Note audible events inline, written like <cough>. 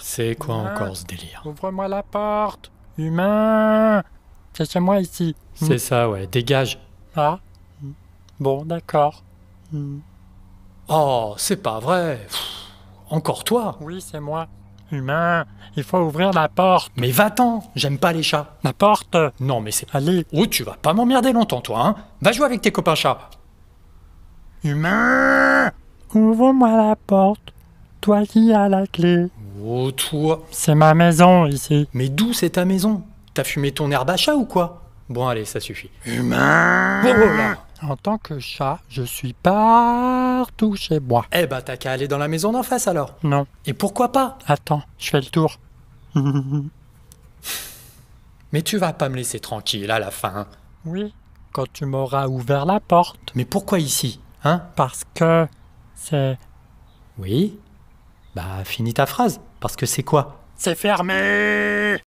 C'est quoi hein encore ce délire Ouvre-moi la porte Humain C'est chez moi ici. C'est hmm. ça, ouais. Dégage. Ah Bon, d'accord. Hmm. Oh, c'est pas vrai Encore toi Oui, c'est moi. Humain, il faut ouvrir la porte. Mais va-t'en, j'aime pas les chats. La porte Non, mais c'est... Allez Oh, tu vas pas m'emmerder longtemps, toi, hein Va jouer avec tes copains chats Humain Ouvre-moi la porte, toi qui as la clé. Oh, toi C'est ma maison ici. Mais d'où c'est ta maison T'as fumé ton herbe à chat ou quoi Bon, allez, ça suffit. Humain oh En tant que chat, je suis partout chez moi. Eh bah, ben, t'as qu'à aller dans la maison d'en face alors. Non. Et pourquoi pas Attends, je fais le tour. <laughs> Mais tu vas pas me laisser tranquille à la fin. Oui, quand tu m'auras ouvert la porte. Mais pourquoi ici Hein Parce que c'est. Oui bah, finis ta phrase, parce que c'est quoi C'est fermé